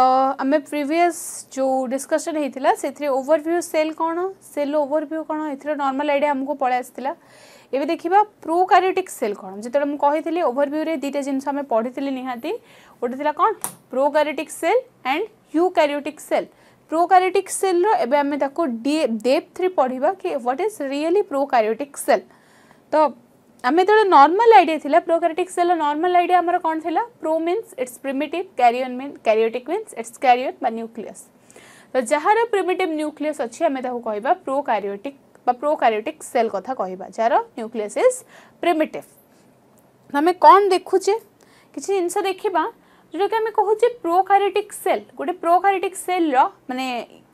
आम प्रिवियस जो डिस्कसन होता से ओभरभ्यू सेल कौन सेल ओभरभ्यू कौन ए नर्माल आईडिया आमको पलि आसाला एवं देखा प्रोकारियोटिक सेल कौन जिते मुझे ओभरभ्यू दुटा जिनस आम पढ़ी निहाती गोटे थी कौन prokaryotic cell and eukaryotic cell prokaryotic cell रमें डेप्थ पढ़ा कि what is really pro prokaryotic cell तो आम जो नर्माल आईडिया था सेल नर्माल आईडिया आम कौन थी pro means it's primitive karyon mean karyotic means it's karyo बा न्यूक्लीयस तो जार प्रिमिटिव न्यूक्लीयस अच्छी आम कह pro karyotic pro karyotic cell कथा कह जार न्यूक्लीयस इज प्रिमिटिव आम कौन देखुचे कि जिनस देखा जोटा कि आम कहे प्रो क्यारिओटिक सेल गोटे प्रो क्यारिओटिक सेल रे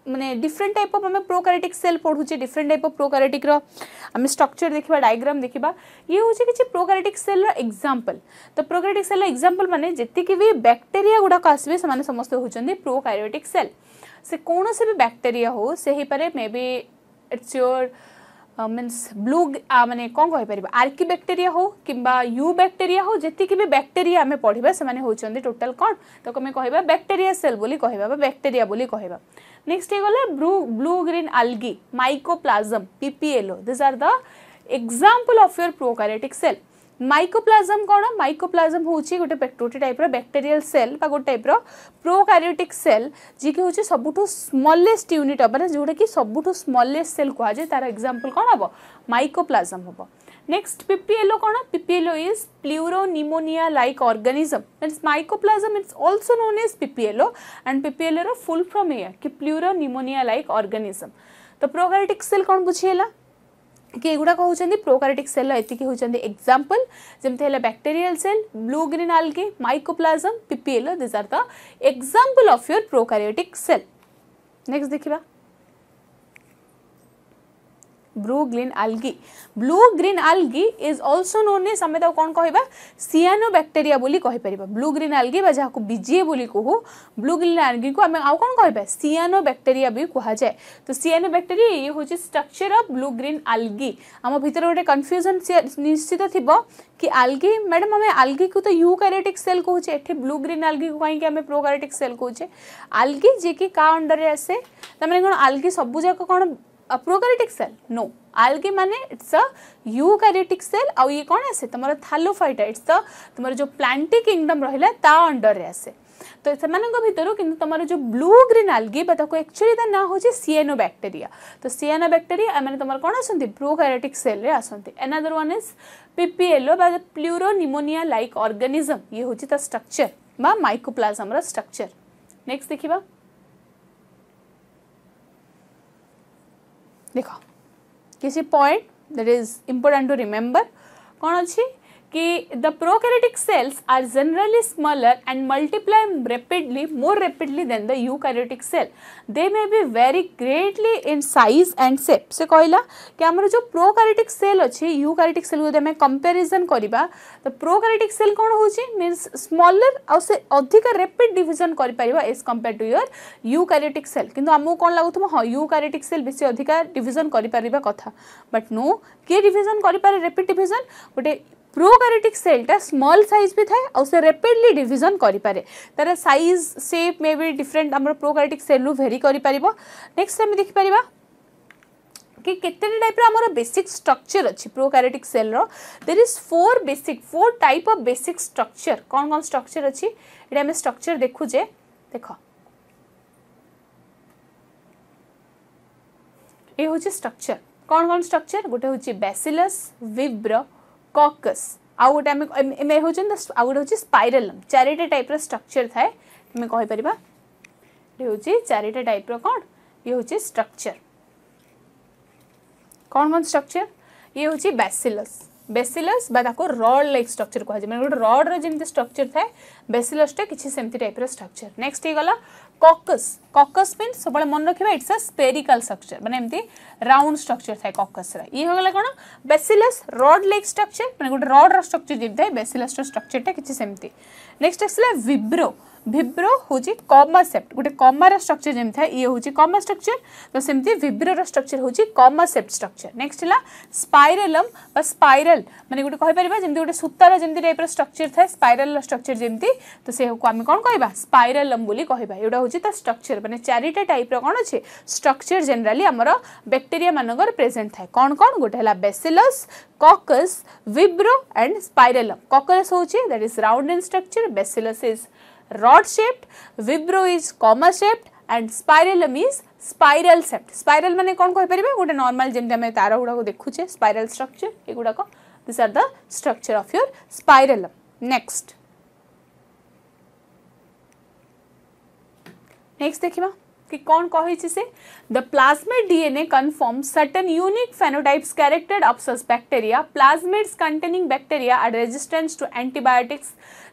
मैंने डिफरेन्ट टाइप अफ आम प्रोकारेटिक सेल पढ़ू डिफरेन्ट टाइप अफ प्रोकारेटिक रे स्ट्रक्चर देखा डायग्राम देखा ये हूँ किसी प्रोकारेटिक सेल रग्जामपल तो प्रोकारेटिक सेल रग्जामपल मैंने जितकी भी बैक्टेरिया गुड़ाक आसवे से समस्त होती प्रोकारेटिक सेल से कौन से भी बैक्टेरिया होपे may be it's your mean blue मानने कौन पार आर्की बैक्टेरिया हो कि यू बैक्टेरिया हो जितकी भी बैक्टेरिया आम पढ़ा से टोटाल कौन तो कह बैक्टेरिया सेल बोली कह बैक्टेरिया कह Next ಹೇಗೋಲ್ಲ blue blue green algae, mycoplasm, PPLO. These are the example of your prokaryotic cell. মাইকোপ্লাজম কোণ মাইকোপ্লাজম হচ্ছে গোটে গোটে টাইপর ব্যাকটেরিয়াল সেল বা গোটে টাইপর প্রোকারিওটিক সেল যিকি হচ্ছে সবুঠু স্মলেস্ট ইউনিট মানে যেটা কি সবুঠু স্মলেস্ট সেল কুহযায় তার এক্সাম্পল কোণ হব মাইকোপ্লাজম হব नेक्स्ट पिपीएलओ कौन PPLO is pneumonia like organism means mycoplasm it's also known as PPLO and PPLO rule from a कि प्लूरोमोनिया लाइक अर्गानिजम तो प्रोकारिटिक सेल कौन बुझेगा कि युवा कौन प्रोकारिटिक सेल रखी हूँ एक्जामपल जमी bacterial cell blue green algae mycoplasm PPLO these are the example of your prokaryotic cell next देखा blue green algae blue green algae is also known as आम कौन कह बैक्टेरिया बैक्टेरियापर ब्लू ग्रीन अलगी जहाँ को बीजे कहू blue green आलगी को आम आँ कह सियानो बैक्टेरिया भी कह जाए तो सियानो बैक्टेरिया ये हूँ structure of blue green algae आम भितर गोटे कन्फ्यूजन निश्चित थी कि अलगी मैडम आम अलगी को तो यूकारिटिक सेल कहे एटी ब्लू ग्रीन अलगी को कहीं प्रो प्रोकारिटिक सेल कहे आलगी जी कि क्या अंडर आसे तम कौन आलगी सबूक कौन a prokaryotic cell no algae माने इट्स अ यूकैरियोटिक सेल आउ ये कौन आसे तुम थालोफाइट इट्स द तुम जो प्लांटिक किंगडम रहा ता अंडर आसे तो से भितर कि तुम जो ब्लू ग्रीन आलगी एक्चुअली ना हूँ सीएनो बैक्टेरिया तो सीएनो बैक्टेरिया मैंने तुम कौन आसती प्रोकैरियोटिक सेल आसती another one is PPLO pleuro pneumonia like organism ये हूँ स्ट्रक्चर बा माइकोप्लाज्म स्ट्रक्चर नेक्स्ट देखा ଦେଖ କିଛି point that is important two remember କ'ଣ ଅଛି कि the prokaryotic cells are generally smaller and multiply rapidly more rapidly then the eukaryotic cell they may be very greatly in size and सेप से कहला कि आमर जो प्रोकैरियोटिक सेल अच्छे eukaryotic cell को जब कंपेरिजन करवा तो प्रोकैरियोटिक सेल कौन हो मीन स्मॉलर आउ से अधिक रैपिड डिविजन कर as compare to your eukaryotic cell कि आमको कौन लगुम हाँ यूकैरियोटिक सेल बेस अधिक डिविजन कर कथा बट नो किए डिविजन करपिड रैपिड डिविजन गोटे प्रोकारियोटिक सेलटा स्मल साइज भी थाए और से रैपिडली डिजन करें तार सैज सेप मे भी डिफरेन्ट आम प्रोकारियोटिक सेल्रु भेरी कर नेक्स्ट आम देखिपर कि केतने टाइप आमर बेसिक स्ट्रक्चर अच्छी प्रोकारियोटिक सेल्र there is four basic four type of basic structure कौन कौन स्ट्रक्चर अच्छी ये आम स्ट्रक्चर देखुजे देख ये हूँ स्ट्रक्चर कौन कौन स्ट्रक्चर गोटे हूँ बासिलस विब्र कॉकस आउ गोटे हूँ आउ गोटे स्पाइरलम चारिटा टाइप रक्चर थाए तुम कहीपर ये हूँ चारिटा टाइप रोचे स्ट्रक्चर कौन कौन स्ट्रक्चर ये हूँ bacillus bacillus rod like structure कह रड रड्र स्ट्रक्चर थाए बेसिलसटा किसी सेम टाइप रक्चर नेक्स्ट ये गला ককস ককস পেন সবুলে মনে রাখবে ইটস আ স্পেরিকাল স্ট্রকচর মানে এমতি রাউন্ড স্ট্রকচর থাকে ককসর ইয়ে হয়ে গেল কোণ বেসিলাস রড লেক স্ট্রকচর মানে গোটে রডর স্ট্রকচর যেমতি থাকে বেসিলাসর স্ট্রকচরটা কিছু সেমতি নেক্সট আসলে ভিব্রো भिब्रो हूँ कमा सेप्ट गोटे कमार स्ट्रक्चर जमी था ये हूँ कमा स्ट्रक्चर तो सेमती भिब्रोर स्ट्रक्चर हूँ कमा सेप्ट स्ट्रक्चर नेक्स्ट है स्पाइरलम स्पाइराल मैंने गोटे कहीपर जमी गोटे सूतार जमी टाइप स्ट्रक्चर था स्पाइराल स्ट्रक्चर जमी तो आम कौन कह स्पाइरालम कहवा यह स्ट्रक्चर मैंने चारिटे टाइप रण अच्छे स्ट्रक्चर जेनेली आम बैक्टेरिया मानक प्रेजेन्ट था कौन कौन गोटे bacillus coccus vibrio and spirillum coccus हूँ that is round in structure bacillus is rod shaped vibro is comma shaped and spiralum is spiral shaped spiral माने कौन कहि परिबे गोटे नॉर्मल जेंटा में तार गुडा को देखुछे spiral structure e guda ko these are the structure of your spiralum next next dekhiba कि कौन कही से the plasmid DNA confirm certain unique phenotypes character of such bacteria plasmids containing bacteria are resistance to antibiotics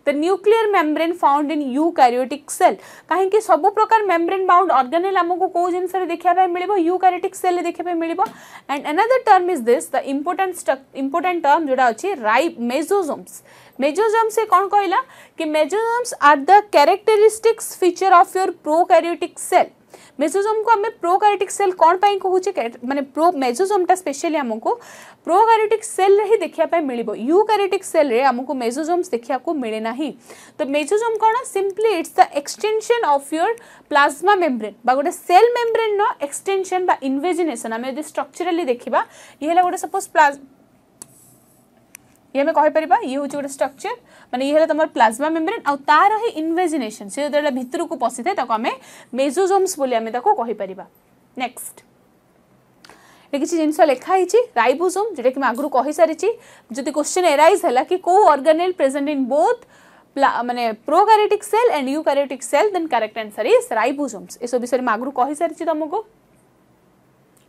the nuclear membrane found in eukaryotic cell कहीं सब प्रकार membrane bound अर्गानेल आमको कौ जिन देखा यू कैरियोटिक सेल देखा मिले and another term is this the important important term जोटा अच्छे राइप मेजोजोम्स मेजोजोम्स से कौन कहला कि mesosomes are the characteristics feature of your prokaryotic cell mesosome को आम प्रोकारिटिक सेल कौन कहूँ मानते प्रो मेजोजोमटा स्पेशली आमको प्रोकारिटिक सेल रे ही देखा मिले यूकारिटिक सेल रे आमको मेजोजोम्स देखा मिले ना तो मेजोजोम कौन simply it's the extension of your plasma membrane गोटे सेल मेम्रेन रक्सटेनसन इनवेजनेसन आम यदि स्ट्रक्चराली देखा ये गोटे सपोज प्लाज ये आम कहीपर ये हूँ गोटे स्ट्रक्चर मैंने ये तुम प्लाज्मा मेम्ब्रेन आउ तार ही इनभेजिनेसन से जो भितर को पशि था आम मेजोजोम्स कहीपर नेक्स्ट ये किसी जिनस लिखाई रईबोजोम जोटा कि आगु कही सारी जो क्वेश्चन एराइज है कि कौ अर्गानेल प्रेजेंट इन बोथ मानने prokaryotic cell and eukaryotic cell then correct answer is ribosomes ये विषय में आगु कही सारी तुमको तो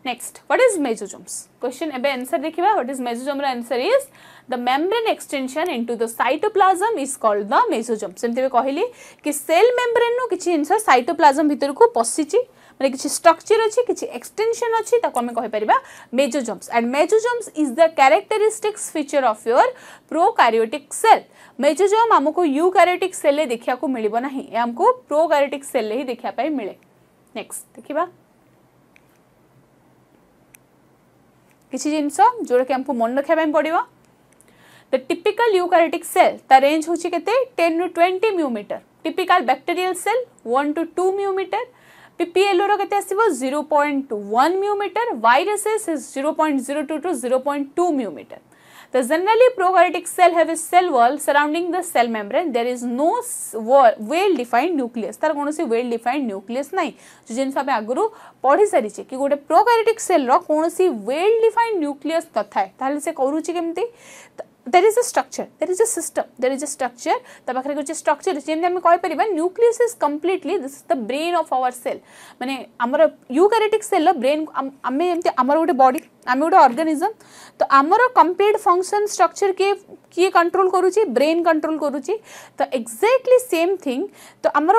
next what is mesosomes question एबे आंसर देखिबा व्हाट इज मेजोजोम रा answer is the membrane extension into the cytoplasm is called the mesosome same सेमते कहली कि सेल मेम्ब्रेन नो किछि जिंस साइटोप्लाज्म भितर को पसिछि माने किछि स्ट्रक्चर अछि किछि एक्सटेंशन अछि त हम कहि परबा mesosomes and mesosomes is the characteristics feature of your prokaryotic cell mesosome हमको यूकैरियोटिक सेल ले देखिया को मिलिबो नाही ए हमको प्रोकैरियोटिक सेल ले ही देखिया पाई मिले नेक्स्ट देखिबा किसी जिन जोड़ा कि आमको मन रखा पड़ो द टिपिकाल यूकारिटिक सेल त रेज हूँ के टेन रु twenty micrometre typical bacterial cell one to two micrometre PPLO रो के आसो zero point one micrometre viruses zero point zero two to zero point two micrometre The generally prokaryotic cell have a cell wall surrounding the cell membrane. There is no well defined nucleus. तार कौन सी well defined nucleus ना जो जिन सब आगुरु पढ़ी सारी कि गोटे prokaryotic cell row कौन सी well defined nucleus न थाए ताहले से करूची केमती there is a structure there is a system there is a structure ता पाखे गोटे स्ट्रक्चर अच्छे जमी आम कहीपर nucleus is completely this is the brain of our cell मैंने आमर यूकारेटिक सेल ब्रेन आम जमी आमर गोटे बडी आम गोटे अर्गानिजम तो आमर कंपेड फंक्शन स्ट्रक्चर किए किए कंट्रोल करुच्ची ब्रेन कंट्रोल करुच्ची तो एक्जाक्टली सेम थिंग तो आमर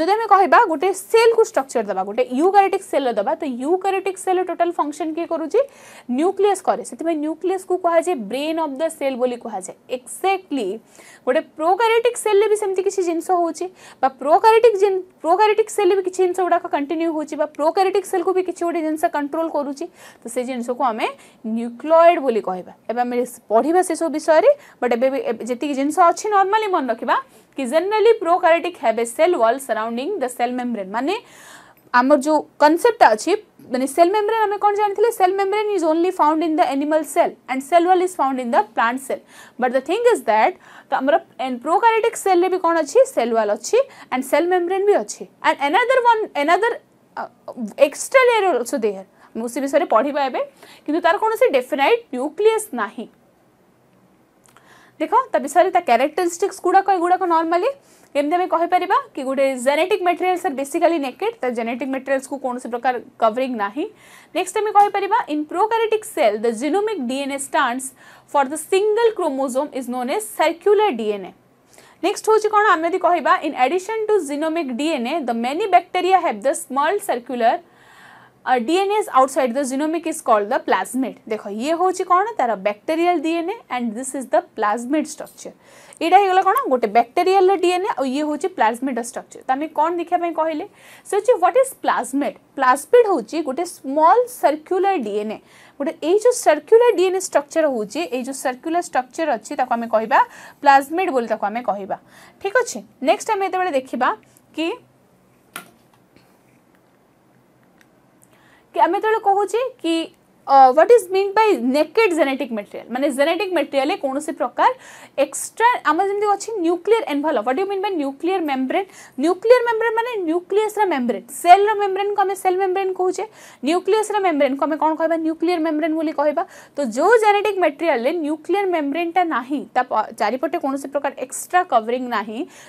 যদি আমি কহবা গোটে সেল কু স্ট্রকচর দেবা গোটে ইউক্যারিটিক সেল দেবা তো ইউক্যারিটিক সেল টোটাল ফংশন কি করুচি নিউক্লিয়াস করে সেপাই নিউক্লিয়াস কু কুহযায়ে ব্রেন অফ দ্য সেল বলে কুহযায়ে এক্সাক্টলি গোটে প্রোক্যারিটিক সেলে বি সেমতি কিছু জিনিস হচ্ছে বা প্রোক্যারিটিক প্রোক্যারিটিক সেলে বি কিছু জিনিস গুড়া কন্টিনিউ হচ্ছে বা প্রোক্যারিটিক সেল কু বি কিছু গোটে জিনিস কন্ট্রোল করুচি তো সেই জিনিস কু আমি নিউক্লয়েড বলে কহবা এবার আমি পড়া সেসব বিষয়ে বট এবে যেত জিনিস অর্মালি মনে রাখবা कि generally prokaryotic have a cell wall surrounding the cell membrane माने आम जो कनसेप्ट अच्छी मैंने सेल मेम्ब्रेन आम कौन हैं cell membrane is only found in the animal cell and cell wall is found in the plant cell but the thing is that आमर prokaryotic सेल रे भी कौन अच्छी सेल वॉल अच्छी एंड सेल मेम्ब्रेन भी अच्छे and another one another extra layer also there उसे विषय पढ़ा एवं कि तार कौन से डेफिनाइट न्यूक्लियस नहीं देख तर क्यारेक्टरीस्टिक्स गुड़ाक युवक नर्माली एमती कहपर कि गोटे जेनेटिक मेटेरियल सर बेसिकली नेकेड तर जेनेटिक मेटेरियल्स को कौन से प्रकार कवरिंग ना नेक्स्ट आम कहपर in prokaryotic cell the genomic DNA stands for the single chromosome is known as circular DNA next हूँ कौन आम कह in addition to genomic DNA the many bacteria have the small circular DNA is outside the genomic is called the plasmid देख ये हूँ कौन तार bacterial DNA and this is the plasmid structure यहाँ हो कौन गोटे बैक्टेरियाल डीएनए और ये हूँ प्लाज्मिड स्ट्रक्चर तो आम कौन देखा कहले से व्हाट इज प्लाज्मिड प्लाज्मिड हूँ गोटे स्मल सर्क्युलर डीएनए गोटे ये जो सर्क्युलर डीएनए स्ट्रक्चर हूँ ये जो सर्क्युलर स्ट्रक्चर अच्छी आम कह प्लाज्मिड बोली आम कह ठीक अच्छे नेक्स्ट आम ये देखा कि कि आम जो कहू कि what is mean by naked genetic material माने जेनेटिक मटेरियल से प्रकार एक्स्ट्रा आम जमी अच्छे nuclear envelope what you mean by nuclear membrane nuclear membrane माने न्यूक्लियस मेम्ब्रेन सेल मेम्ब्रेन को आम सेल मेम्ब्रेन कहे न्यूक्लियस मेम्ब्रेन को आम कौन कह न्यूक्लियर मेम्ब्रेन बोली कह तो जो जेनेटिक मटेरियल न्यूक्लियर मेम्ब्रेनटा ना चारिपटे कौन प्रकार एक्सट्रा कवरिंग ना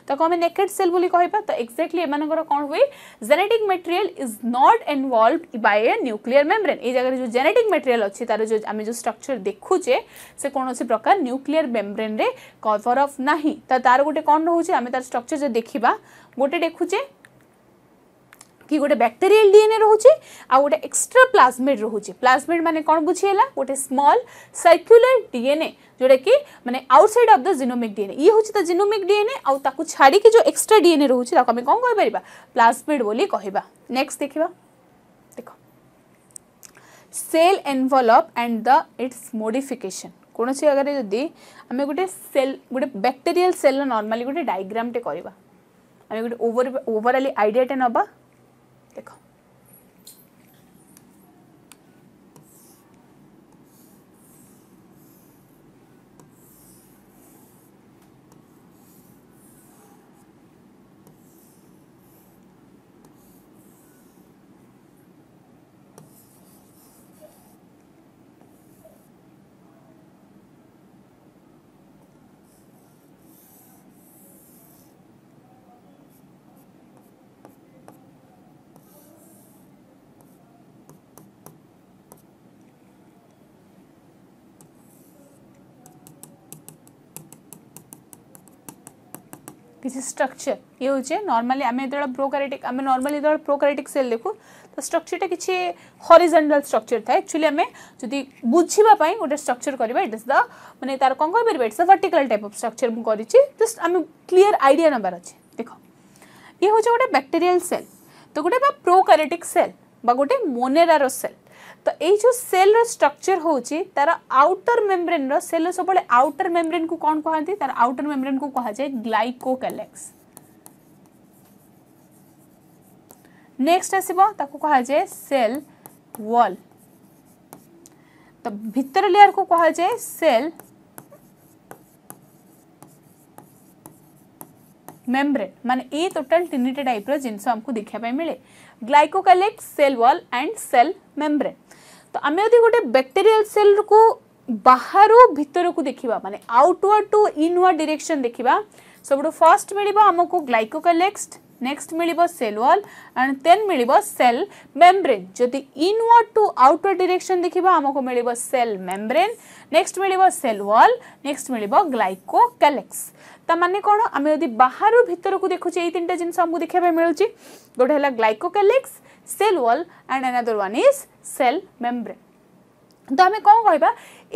तो आम नेकेड सेल बोली कह तो एक्जाक्टली एम कौन हुए genetic material is not involve by a nuclear membrane ये जगह जो जेनेटिक ପ୍ରୋଟିନ୍ ମେଟେରିଆଲ୍ ଅଛି ତାର ଯେଉଁ ଆମେ ଯେଉଁ ଷ୍ଟ୍ରକ୍ଚର୍ ଦେଖୁଛେ ସେ କୌଣସି ପ୍ରକାର ନ୍ୟୁକ୍ଲିୟର୍ ମେମ୍ବ୍ରେନ୍ରେ କଭର୍ ଅଫ୍ ନାହିଁ ତ ତାର ଗୋଟେ କ'ଣ ରହୁଛି ଆମେ ତାର ଷ୍ଟ୍ରକ୍ଚର୍ ଯଦି ଦେଖିବା ଗୋଟେ ଦେଖୁଛେ କି ଗୋଟେ ବ୍ୟାକ୍ଟେରିଆଲ ଡିଏନ୍ଏ ରହୁଛି ଆଉ ଗୋଟେ ଏକ୍ସଟ୍ରା ପ୍ଲାଜମେଡ୍ ରହୁଛି ପ୍ଲାଜମେଡ୍ ମାନେ କ'ଣ ବୁଝିହେଲା ଗୋଟେ ସ୍ମଲ୍ ସର୍କ୍ୟୁଲାର ଡିଏନ୍ଏ ଯେଉଁଟାକି ମାନେ outside of the genomic DNA ଇଏ ହେଉଛି ତା ଜିନୋମିକ୍ ଡିଏନ୍ଏ ଆଉ ତାକୁ ଛାଡ଼ିକି ଯେଉଁ ଏକ୍ସଟ୍ରା ଡିଏନ୍ଏ ରହୁଛି ତାକୁ ଆମେ କ'ଣ କହିପାରିବା ପ୍ଲାଜମେଡ୍ ବୋଲି କହିବା ନେକ୍ସଟ ଦେଖିବା cell envelope and the its modification কোণী জায়গায় যদি আমি গোটে সেল গোটে ব্যাকটেরিয়াল সেলর নর্মালি গোটে ডায়াগ্রামটে করা আমি গোটে ওভার ওভারঅলি আইডিয়াটে নবা দেখ କିଛି ଷ୍ଟ୍ରକ୍ଚର୍ ଇଏ ହେଉଛି ନର୍ମାଲି ଆମେ ଯେତେବେଳେ ପ୍ରୋକାରେଟିକ୍ ଆମେ ନର୍ମାଲି ଯେତେବେଳେ ପ୍ରୋକାରେଟିକ୍ ସେଲ୍ ଦେଖୁ ତ ଷ୍ଟ୍ରକ୍ଚର୍ଟା କିଛି ହରିଜେଣ୍ଟାଲ୍ ଷ୍ଟ୍ରକ୍ଚର୍ ଥାଏ ଆକ୍ଚୁଆଲି ଆମେ ଯଦି ବୁଝିବା ପାଇଁ ଗୋଟେ ଷ୍ଟ୍ରକ୍ଚର୍ କରିବା ଇଟ୍ ଇସ୍ ଦ ମାନେ ତାର କ'ଣ କହିପାରିବା it's the vertical type of structure ମୁଁ କରିଛି ଜଷ୍ଟ ଆମେ କ୍ଲିଅର୍ ଆଇଡ଼ିଆ ନେବାର ଅଛି ଦେଖ ଇଏ ହେଉଛି ଗୋଟେ ବ୍ୟାକ୍ଟେରିଆଲ୍ ସେଲ୍ ତ ଗୋଟେ ବା ପ୍ରୋକାରେଟିକ୍ ସେଲ୍ বা গোটে মোনেরার সেল तो ये जो सेल रक्चर हूँ तार आउटर मेम्रेन रेल सब आउटर मेम्रेन को कौन कहते तार आउटर मेम्रेन को कहा जाए ग्लैको कैलेक्स नेक्स्ट ताको कहा जाए सेल वॉल तो भितर लेयर को कहा जाए सेल मेम्ब्रेन माने ये टोटल तीन टाइप रिन्स देखापी मिले glycocalyx cell wall and cell membrane ତ ଆମେ ଯଦି ଗୋଟେ ବ୍ୟାକ୍ଟେରିଆଲ ସେଲ୍କୁ ବାହାରୁ ଭିତରକୁ ଦେଖିବା ମାନେ ଆଉଟୱାର୍ଡ ଟୁ ଇନୱାର୍ଡ ଡିରେକ୍ସନ୍ ଦେଖିବା ସବୁଠୁ ଫାର୍ଷ୍ଟ ମିଳିବ ଆମକୁ ଗ୍ଲାଇକୋକାଲେକ୍ସଡ୍ ନେକ୍ସଟ ମିଳିବ ସେଲ୍ ୱାଲ୍ ଆଣ୍ଡ ଦେନ୍ ମିଳିବ ସେଲ୍ ମେମ୍ବ୍ରେନ୍ ଯଦି ଇନୱାର୍ଡ ଟୁ ଆଉଟୱାର୍ଡ ଡିରେକ୍ସନ୍ ଦେଖିବା ଆମକୁ ମିଳିବ ସେଲ୍ ମେମ୍ବ୍ରେନ୍ ନେକ୍ସଟ ମିଳିବ ସେଲ୍ ୱାଲ୍ ନେକ୍ସଟ ମିଳିବ ଗ୍ଲାଇକୋକାଲେକ୍ସ ତା ମାନେ କ'ଣ ଆମେ ଯଦି ବାହାରୁ ଭିତରକୁ ଦେଖୁଛେ ଏଇ ତିନିଟା ଜିନିଷ ଆମକୁ ଦେଖିବା ପାଇଁ ମିଳୁଛି ଗୋଟେ ହେଲା ଗ୍ଲାଇକୋକାଲେକ୍ସ cell wall and another one is cell membrane ତ ଆମେ କ'ଣ କହିବା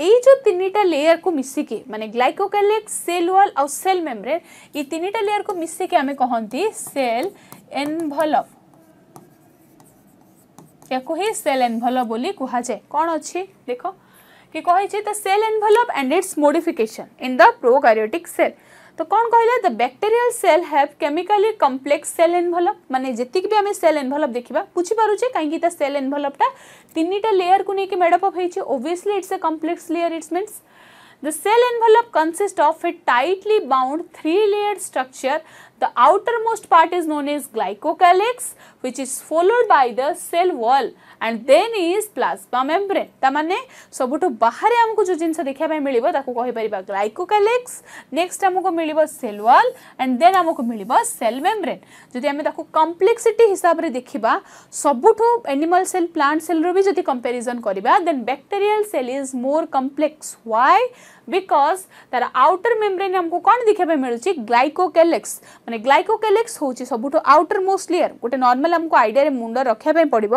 ଏଇ ଯେଉଁ ତିନିଟା ଲେୟରକୁ ମିଶିକି ମାନେ ଗ୍ଲାଇକୋକାଲିକ୍ ସେଲ୍ ୱାଲ୍ ଆଉ ସେଲ୍ ମେମ୍ବ୍ରେନ୍ ଏଇ ତିନିଟା ଲେୟରକୁ ମିଶିକି ଆମେ କହନ୍ତି ସେଲ୍ ଏନ୍ଭଲପ୍ ୟାକୁ ହିଁ ସେଲ୍ ଏନ୍ଭଲପ୍ ବୋଲି କୁହାଯାଏ କ'ଣ ଅଛି ଦେଖ କି କହିଛି ତ cell envelope and its modification in the prokaryotic cell तो कौन कहले the bacterial cell have chemically complex cell envelope माने जेतिक आम सेल एनभलप देखा बुझी पारे कहीं सेल एनभलपटा तीन टा लेयर को लेकिन made up obviously it's a complex layer it's the The cell envelope consists of a tightly bound three-layered structure. The outermost part is known as glycocalyx, which is followed by the cell wall and then is plasma membrane तामाने सबुठु बाहरे आमको जो जिनसा देखिया पाई मिलिबो ताको कहि परिबा glycocalyx next आमको मिलिबो सेल वॉल एंड देन आमको मिलिबो सेल मेम्ब्रेन जदि हमें ताको कॉम्प्लेक्सिटी हिसाब रे देखिबा सबुठु एनिमल सेल प्लांट सेल रो भी जदि कंपैरिजन करिबा then bacterial cell is more complex why because तार आउटर मेम्रेन आमको कौन देखा मिलूँ ग्लाइकोकैलेक्स मैंने ग्लाइकोकैलेक्स हूँ सबुठ आउटर मोस्ट लेयर गोटे नर्माल ତାହେଲେ ଆମକୁ ଆଇଡ଼ିଆରେ ମୁଣ୍ଡ ରଖିବା ପାଇଁ ପଡ଼ିବ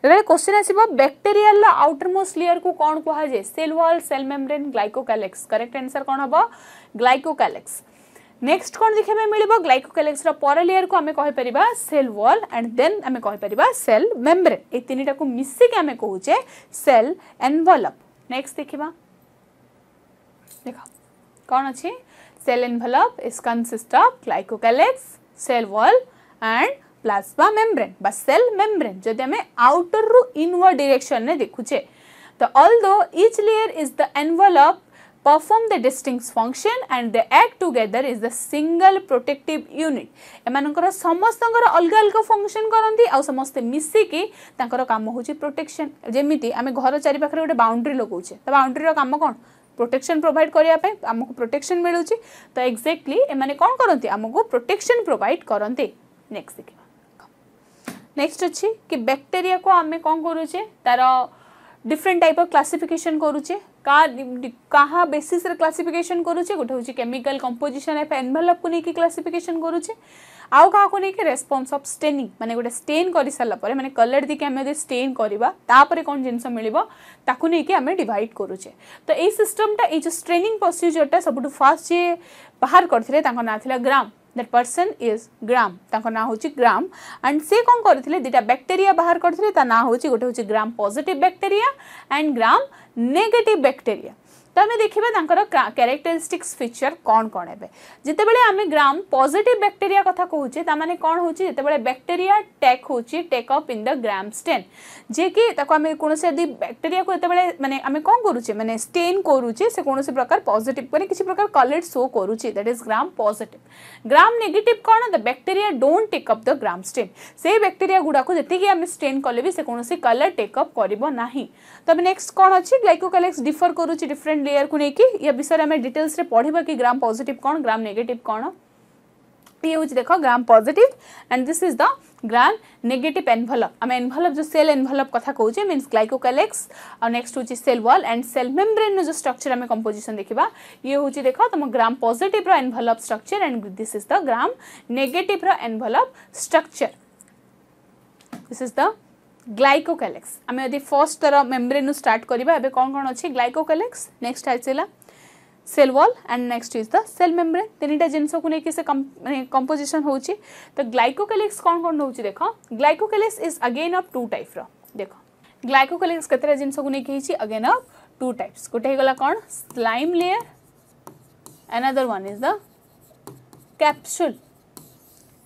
ଯେତେବେଳେ କୋଶ୍ଚିନ୍ ଆସିବ ବ୍ୟାକ୍ଟେରିଆଲର ଆଉଟର ମୋଷ୍ଟ ଲେୟରକୁ କ'ଣ କୁହାଯାଏ cell wall cell membrane glycocalyx correct answer କ'ଣ ହେବ ଗ୍ଲାଇକୋକାଲେକ୍ସ ନେକ୍ସଟ କ'ଣ ଦେଖିବା ପାଇଁ ମିଳିବ ଗ୍ଲାଇକୋକାଲେକ୍ସର ପର ଲେୟରକୁ ଆମେ କହିପାରିବା ସେଲ୍ ୱାଲ୍ ଆଣ୍ଡ ଦେନ୍ ଆମେ କହିପାରିବା ସେଲ୍ ମେମ୍ବ୍ରେନ୍ ଏଇ ତିନିଟାକୁ ମିଶିକି ଆମେ କହୁଛେ ସେଲ୍ ଏନ୍ଭଲପ୍ ନେକ୍ସଟ ଦେଖିବା ଦେଖ କ'ଣ ଅଛି cell envelope is consist of glycocalyx cell wall and plasma membrane ବା ସେଲ୍ ମେମ୍ବ୍ରେନ୍ ଯଦି ଆମେ ଆଉଟରରୁ ଇନୱାର୍ଡ ଡିରେକ୍ସନରେ ଦେଖୁଛେ ତ although each layer is the envelope perform the distinct function and they act together is the single protective unit এমানଙ୍କର ସମସ୍ତଙ୍କର ଅଲଗା ଅଲଗା ଫଙ୍କସନ୍ କରନ୍ତି ଆଉ ସମସ୍ତେ ମିଶିକି ତାଙ୍କର କାମ ହେଉଛି ପ୍ରୋଟେକ୍ସନ୍ ଯେମିତି ଆମେ ଘର ଚାରିପାଖରେ ଗୋଟେ ବାଉଣ୍ଡ୍ରି ଲଗାଉଛେ ତ ବାଉଣ୍ଡ୍ରିର କାମ କ'ଣ ପ୍ରୋଟେକ୍ସନ୍ ପ୍ରୋଭାଇଡ଼ କରିବା ପାଇଁ ଆମକୁ ପ୍ରୋଟେକ୍ସନ୍ ମିଳୁଛି ତ ଏକ୍ଜାକ୍ଟଲି ଏମାନେ କ'ଣ କରନ୍ତି ଆମକୁ ପ୍ରୋଟେକ୍ସନ୍ ପ୍ରୋଭାଇଡ଼ କରନ୍ତି ନେକ୍ସଟ ଦେଖିବା नेक्स्ट अच्छे कि बैक्टेरिया को आम कौन करुचे डिफरेंट टाइप ऑफ क्लासिफिकेशन करुचे क्या बेसिस रे क्लासिफिकेशन करुचे गोटे हूँ केमिकल कंपोजिशन एफ एनभलअप को लेकिन क्लासिफिकेशन करुचे आउ क्या नहीं रेस्पन्स अफ स्टेनिंग मैंने गोटे स्टेन कर सारापर मैंने कलर देखिए आम स्टेन करापर कौन जिन मिली आम डिड करुचे तो ये सिस्टमटा ये स्ट्रेनिंग प्रोसीजरटा सब फास्ट जी बाहर करते ना थी Gram that person is Gram ତାଙ୍କ ନାଁ ହେଉଛି ଗ୍ରାମ୍ ଆଣ୍ଡ ସେ କ'ଣ କରିଥିଲେ ଦୁଇଟା ବ୍ୟାକ୍ଟେରିଆ ବାହାର କରିଥିଲେ ତା ନାଁ ହେଉଛି ଗୋଟେ ହେଉଛି Gram positive bacteria and Gram negative bacteria तो आम देखा क्यारेक्टरीस्टिक्स फिचर कौन कौन है जिते आम ग्राम पजिट बैक्टेरिया कथ कौचे तेने कौन होते bacteria take take up in the Gram stain जेकि कौन से यदि बैक्टेरिया को मैंने आम कौन करुचे मैंने स्टेन करुचे से कौन से प्रकार पजिट मैंने किसी प्रकार कलर शो करुचे that is Gram positive Gram negative कौन the bacteria don't take up the Gram stain से बैक्टेरिया गुड़ाक जितकी आम स्टेन कले भी से कौन से कलर टेकअप करना तो नेक्स्ट कौन अच्छी ग्लैकोकालेक्स डिफर करुच्छे डिफरेन्ट सेकेंड लेयर को लेकिन या विषय में डिटेल्स पढ़ा कि ग्राम पजिट कौन ग्राम नेगेट कौन ये हूँ देख Gram positive and this is the Gram negative envelope आम एनभलप जो सेल एनभलप कथ कहे मीनस ग्लाइकोकालेक्स आ नेक्स्ट हूँ cell wall and cell membrane जो स्ट्रक्चर आम कंपोजिशन देखा ये हूँ देख तुम Gram positive envelope structure and this is the Gram negative envelope structure this is the glycocalyx ଆମେ ଯଦି ଫର୍ଷ୍ଟ ତା'ର ମେମ୍ବ୍ରେନ୍ରୁ ଷ୍ଟାର୍ଟ କରିବା ଏବେ କ'ଣ କ'ଣ ଅଛି ଗ୍ଲାଇକୋକାଲେକ୍ସ ନେକ୍ସଟ ଆସିଲା cell wall and next is the cell membrane ତିନିଟା ଜିନିଷକୁ ନେଇକି ସେ କମ୍ପୋଜିସନ୍ ହେଉଛି ତ ଗ୍ଲାଇକୋକାଲେକ୍ସ କ'ଣ କ'ଣ ହେଉଛି ଦେଖ glycocalyx is again of two ଟାଇପ୍ର ଦେଖ ଗ୍ଲାଇକୋକାଲେକ୍ସ କେତେଟା ଜିନିଷକୁ ନେଇକି ହେଇଛି ଅଗେନ୍ ଅଫ୍ ଟୁ ଟାଇପ୍ସ ଗୋଟେ ହେଇଗଲା କ'ଣ slime layer another one is the capsule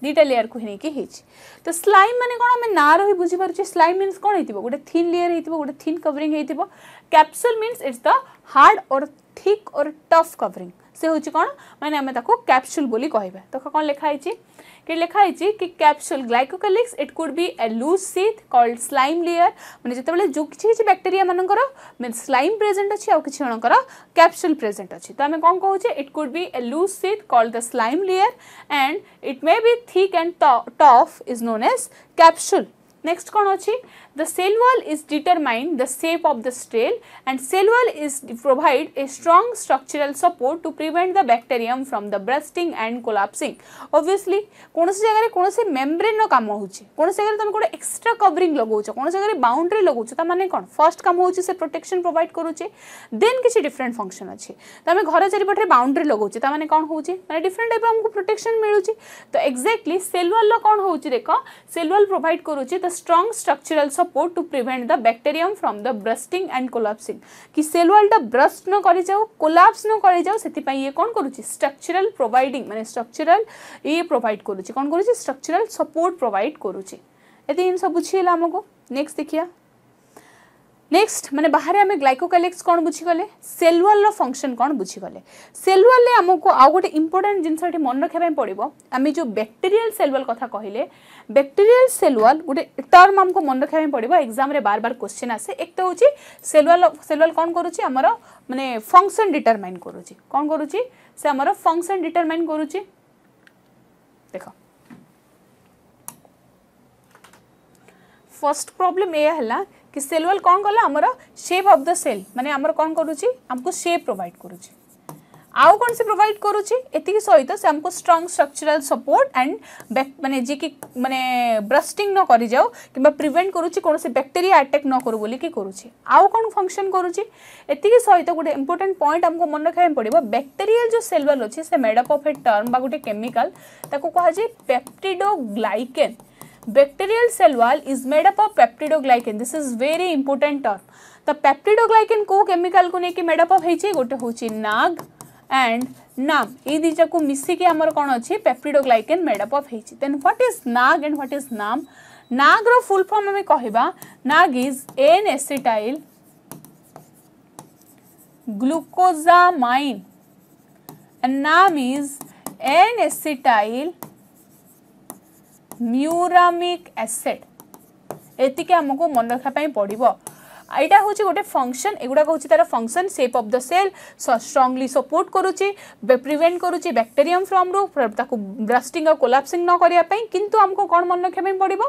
দুইটা লেয়ারକୁ ହିଁ ନେଇକି ହେଇଛି ତ ସ୍ଲାଇମ୍ ମାନେ କ'ଣ ଆମେ ନାଁରୁ ହିଁ ବୁଝିପାରୁଛେ ସ୍ଲାଇମ୍ ମିନ୍ସ କ'ଣ ହେଇଥିବ ଗୋଟେ ଥିନ୍ ଲେୟାର ହେଇଥିବ ଗୋଟେ ଥିନ୍ କଭରିଂ ହେଇଥିବ capsule means it's the hard or thick or tough covering ସେ ହେଉଛି କ'ଣ ମାନେ ଆମେ ତାକୁ କ୍ୟାପସୁଲ୍ ବୋଲି କହିବା ତ କ'ଣ ଲେଖା ହେଇଛି कि लिखाई कि capsule glycocalyx it could be a loose sheath called slime layer मैंने जो बार जो कि बैक्टेरिया मान स्लाइम प्रेजेंट अच्छी आ कि मानकर कैप्सुल प्रेजेंट अच्छी तो आम कौन कौन it could be a loose sheath called the slime layer and it may be thick and tough is known as capsule next कौन अच्छी The cell wall is determine the shape of the strain and cell wall is provide a strong structural support to prevent the bacterium from the bursting and collapsing. Obviously, কোনসি জায়গায় কোনসি membrane র কাম হচ্ছে কোনসি জায়গায় তুমি গোটে extra covering লগাউছ কোনসি জায়গায় boundary লগাউছ তা মানে কোন ফার্স্ট কাম হচ্ছে সে প্রোটেকশন প্রোভাইড করুছে দেন কিছু ডিফরেন্ট ফংশন আছে তুমি ঘর চারিপটে বাউন্ডারি লগাউছ তা মানে কোন হচ্ছে মানে ডিফরেন্ট টাইপ আমাকে প্রোটেকশন মিলুছে তো এক্সাক্টলি সেল ওয়াল র কোন হচ্ছে দেখ সেল ওয়াল প্রোভাইড করুছে the strong structural support coat to prevent the bacterium from the bursting and collapsing କି ସେଲ୍ ୱାଲ୍ଟା ବ୍ରଷ୍ଟ ନ କରିଯାଉ କୋଲାପ୍ସ ନ କରିଯାଉ ସେଥିପାଇଁ ଇଏ କ'ଣ କରୁଛି ଷ୍ଟ୍ରକ୍ଚରାଲ ପ୍ରୋଭାଇଡିଂ ମାନେ ଷ୍ଟ୍ରକ୍ଚରାଲ ଇଏ ପ୍ରୋଭାଇଡ଼ କରୁଛି କ'ଣ କରୁଛି ଷ୍ଟ୍ରକ୍ଚରାଲ ସପୋର୍ଟ ପ୍ରୋଭାଇଡ଼ କରୁଛି ଏତେ ଜିନିଷ ବୁଝିଗଲା ଆମକୁ ନେକ୍ସଟ ଦେଖିବା নেক্সট মানে বাহারে আমি গ্লাইকোকালেক্স কোণ বুঝিগলে সেলওয়ালর ফংশন কোণ বুঝিগলে সেলওয়ালে আমি আউ গোটে ইম্পর্টাট জিনিস এটি মনে রাখা পড়ব আমি যে ব্যাকটেরিয়াল সেলওয়াল কথা কহিলে ব্যাকটেরিয়াল সেল ওয়াল গোটে টর্ম আমাকে মনে রাখা পড়ব এক্সামে বার বার কোশ্চেন আসে এক তো হচ্ছে সেল ওয়াল সেল ওয়াল কম করুছি আমার মানে ফংশন ডিটারমাইন করুছি কম করুছি সে আমার ফংশন ডিটারমাইন করুছি দেখ फर्स्ट प्रॉब्लम या है कि सेल वाल कौन कला आमर सेप अफ द सेल मानने आमर कौन करुच्ची आमको सेप प्रोवाइड करुच्ची आउ कौन से प्रोवाइड करुच्ची सहित से आमको स्ट्रंग स्ट्रक्चराल सपोर्ट एंड मानने जी कि मानने ब्रस्टिंग न कर जाओ कि प्रिवेंट करुच्ची बैक्टेरिया आटाक् न करू बोल कि आउ कौन फंक्शन करुच्ची सहित गोटे इंपोर्टां पॉइंट आमको मन रखा पड़ा बैक्टेरियाल जो सेलवाल अच्छे से मेडअप अफ ए टर्म गोटे केमिकाल कहुए peptidoglycan bacterial cell wall is made up of up of peptidoglycan this is very important term the peptidoglycan को केमिकल को लेके मेडअप अफ होइचे गोटे हूँ नाग एंड नाग ये मिसिकी आमर कौन अच्छे पेप्रिडोग्लाइकेन मेडअप अफ होती then what is NAG and what is NAM नाग्र फुल फर्म आम कह NAG is N acetyl glucosamine and e. name is n-acetyl muramic acid एतिके आमको मन रखा पड़ो এইটা হচ্ছে গোটে ফংশন এগুড়া হচ্ছে তার function shape of the cell strongly support করুছি প্রিভেন্ট করুছি ব্যাকটেরিয়াম ফর্মরু তাকে ব্রস্টিং আর কোলাপসিং ন করা কিন্তু আমি কম মনে রাখা পড়ব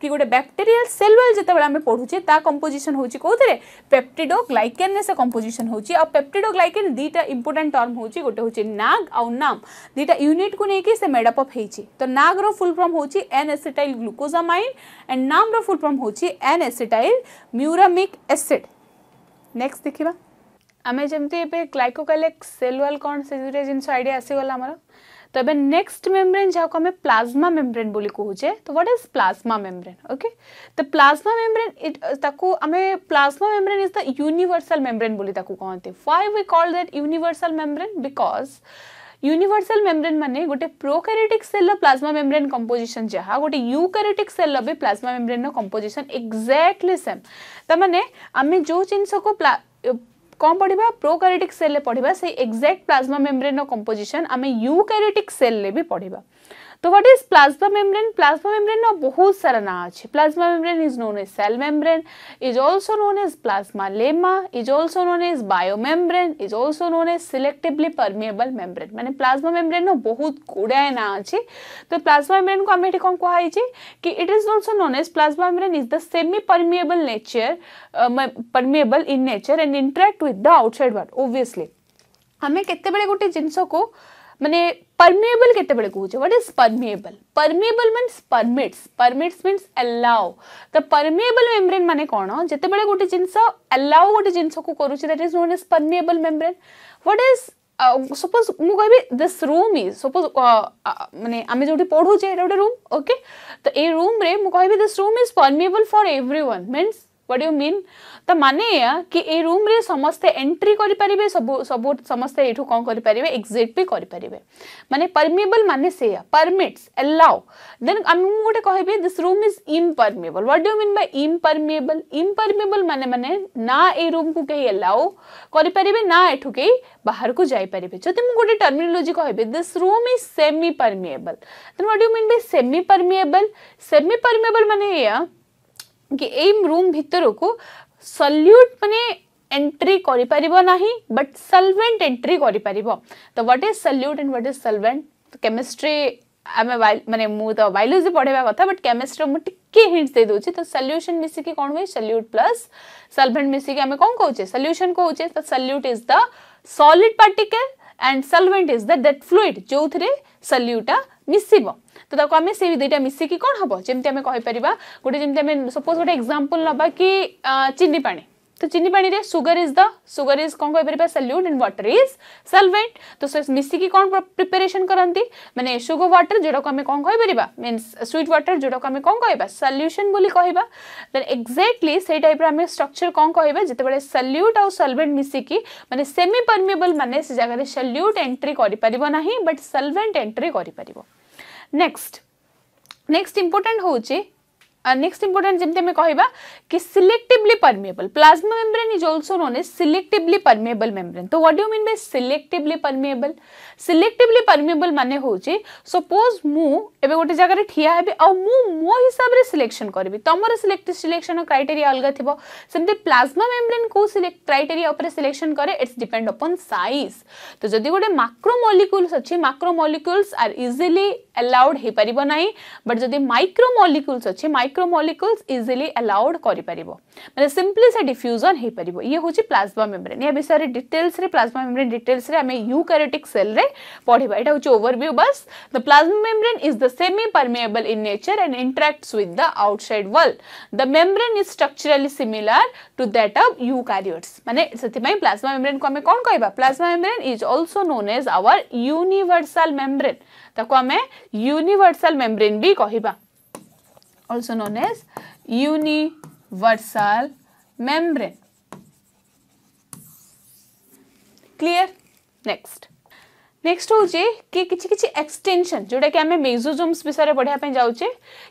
কি গোটে ব্যাকটেরিয়াল সেল ওয়েল যেতবে আমি পড়ুছে তা কম্পোজিশন হচ্ছে কোথায় পেপটিডো গ্লাইকেন সে কম্পোজিশন হচ্ছে আর পেপটিডো গ্লাইকেন দুইটা ইম্পর্টাট টর্ম হচ্ছে গোটে হচ্ছে নাগ আউ নাম দুইটা ইউনিট কু নেই সে মেডঅপ অফ হয়েছে তো নাগ্র ফুল ফর্ম হচ্ছে এন এসিটাইল গ্লুকোজামাইন এন্ড নাম্র ফুল ফর্ম হচ্ছে N acetyl muramic acid next देखा आम जमी ग्लैकोकालेक् सेलवाल कौन से जिन आईडिया आसगला तो ये नेक्स्ट मेम्ब्रेन जहाँ को प्लाज्मा मेम्ब्रेन बोली कहे तो what is plasma membrane okay तो प्लाज्मा मेम्ब्रेन आमे plasma membrane is the universal membrane बोली कहते five we call that universal membrane because universal membrane मान गोटे prokaryotic cell plasma membrane composition जहाँ गोटे eukaryotic cell plasma membrane composition exactly same तेने आम जो जिनस को कौन पढ़ा प्रोकारेटिक सेल पढ़ा से एक्जाक्ट प्लाज्मा मेम्रेन कंपोजिशन आम यूकारेटिक सेल पढ़ा तो what is plasma membrane plasma membrane ना बहुत सारा नाम है plasma membrane is known as cell membrane is also known as plasmalemma is also known as biomembrane is also known as selectively permeable membrane माने plasma membrane ना बहुत गुड़ाए नाम है तो प्लाज्मा मेम्ब्रेन को हमें कौन कहुई कि it is also known as plasma membrane is the semi permeable nature permeable in nature and interact with the outside world obviously हमें केते बेले गोटे जिनसो को माने परमेबल के बेले कहूचे what is permeable permeable means permits permits means allow the permeable membrane माने कौन जेते बड़े गोटे जिंस अलाउ गोटे जिंस को करूचे that is known as permeable membrane what is suppose मु कहबी दिस रूम इज सपोज माने आमे जोटी पढुचे एटा रूम ओके तो ए रूम रे मु कहबी this room is permeable for everyone means what you mean तो माने कि ए रूम रे समस्ते एंट्री करि परिबे सब सब समस्ते एठो कोन करि परिबे एग्जिट भी करि परिबे माने परमिबल माने से परमिट्स अलाउ देन आम गोटे कहबे this room is impermeable what do mean by impermeable impermeable माने माने ना ए रूम को के अलाउ करि परिबे ना एठो के बाहर को जाई परिबे जति मु गोटे टर्मिनोलॉजी कहबे this room is semi permeable then what do mean by semi permeable semi permeable माने या कि रूम भितर को सल्यूट मानने एंट्री करना बट सलभेन्ट एंट्री कर what is solute and what is solvent तो केमिस्ट्री आम मैंने मुझे बायोलोजी पढ़ेगा कथ बट केमिस्ट्री मुझे टी हिंट दे दूँ तो सल्यूशन मिसिक कौन हुए सल्यूट प्लस सलभेन्ट मिसिकी आम कौन सल्यूशन कौचे तो solute is the solid particle and solvent is the that fluid ଯେଉଁଥିରେ ସଲ୍ୟୁଟା ମିଶିବ ତ ତାକୁ ଆମେ ସେଇ ଦୁଇଟା ମିଶିକି କ'ଣ ହେବ ଯେମିତି ଆମେ କହିପାରିବା ଗୋଟେ ଯେମିତି ଆମେ ସପୋଜ୍ ଗୋଟେ ଏକ୍ଜାମ୍ପଲ୍ ନେବା କି ଚିନି ପାଣି तो चीनी पानी रे sugar is the sugar is कौन कहपर solute in water is solvent तो मिसिक कौन प्रिपेरेसन करती मैंने सुगर व्टर जोटा कौन कहपर मीन स्विट व्टर जोटा कौन कह सल्यूशन कह एक्जाक्टली से टाइप रे स्ट्रक्चर कौन कह जो सल्यूट आउ सलभेट मिसिकी मैंने सेमि परमिबल मैंने से जगह सल्यूट एंट्री करना बट एंट्री करेक्स्ट नेक्स्ट इंपोर्टाट हूँ नेक्स्ट इंपोर्टेंट जमी आम कह कि selectively permeable plasma membrane is also known as selectively permeable membrane तो what do mean by selectively permeable selectively permeable मानने सपोज मुझे गोटे जगह ठिया हे मो हिसाब से सिलेक्शन करी तुम सिलेक्ट सिलेक्शन क्राइटे अलग थी सेमती प्लाज्मा मेम्रेन को क्राइटेरिया सिलेक्शन कै इट्स डिपेंड अपन सैज तो जदि गोटे माक्रो मलिकुल्स अच्छी macro molecules are easily allowed हो पार ना बट जदि माइक्रो मलिकुल्स अच्छे माइक्रो मलिकुल्स इजिली एलाउड कर मैंने सीम्पली से डिफ्यूजन हो पार ये हूँ प्लाज्मा मेम्रेन या विषय details plasma membrane details eukaryotic cell रे পড়িবা এটা হচ্ছে ওভারভিউ বাস the plasma membrane is the semi permeable in nature and interacts with the outside world the membrane is structurally similar to that of eukaryotes মানে সেতিপাই plasma membrane কো আমি কোন কইবা plasma membrane is also known as our universal membrane তাকো আমি universal membrane বি কহিবা also known as universal membrane. Clear? Next. Next हूँ कि किसी किसी एक्सटेनसन जोटा कि आम मेजोजोम्स विषय पढ़ापी जाऊे